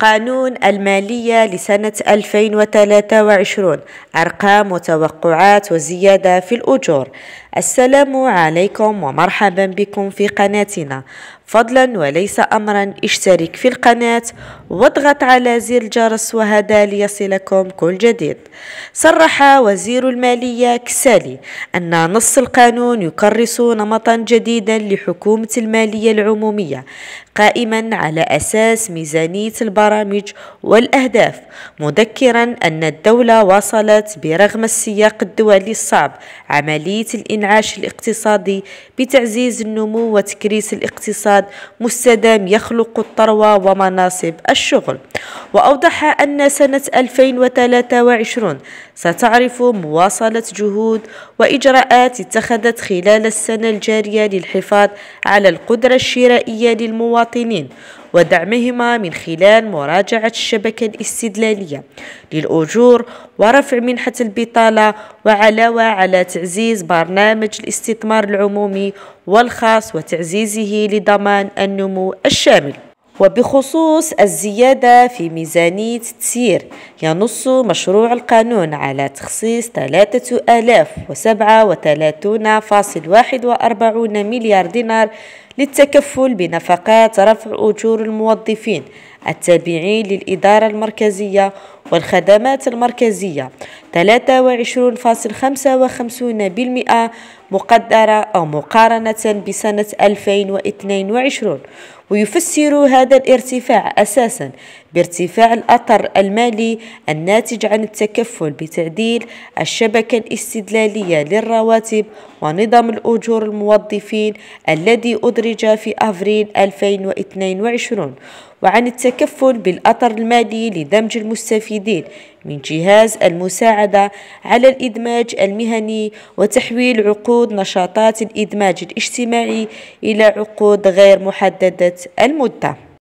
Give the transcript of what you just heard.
قانون المالية لسنة 2023 أرقام وتوقعات وزيادة في الأجور السلام عليكم ومرحبا بكم في قناتنا فضلا وليس أمرا اشترك في القناة واضغط على زر الجرس وهذا ليصلكم كل جديد صرح وزير المالية كسالي أن نص القانون يكرس نمطا جديدا لحكومة المالية العمومية قائما على أساس ميزانية البرامج والأهداف مذكرا أن الدولة واصلت برغم السياق الدولي الصعب عملية الإنسان الإنعاش الاقتصادي بتعزيز النمو وتكريس الاقتصاد مستدام يخلق الثروة ومناصب الشغل وأوضح أن سنة 2023 ستعرف مواصلة جهود وإجراءات اتخذت خلال السنة الجارية للحفاظ على القدرة الشرائية للمواطنين ودعمهما من خلال مراجعة الشبكة الاستدلالية للأجور ورفع منحة البطالة وعلاوة على تعزيز برنامج الاستثمار العمومي والخاص وتعزيزه لضمان النمو الشامل وبخصوص الزيادة في ميزانية التسيير ينص مشروع القانون على تخصيص 3037.41 مليار دينار للتكفل بنفقات رفع أجور الموظفين التابعين للإدارة المركزية والخدمات المركزية 23.55% مقدرة أو مقارنة بسنة 2022 ويفسر هذا الارتفاع أساسا بارتفاع الأثر المالي الناتج عن التكفل بتعديل الشبكة الاستدلالية للرواتب ونظام الأجور الموظفين الذي أدرج في أفريل 2022 وعن التكفل بالأثر المالي لدمج المستفيدين من جهاز المساعدة على الإدماج المهني وتحويل عقود نشاطات الإدماج الاجتماعي إلى عقود غير محددة المدة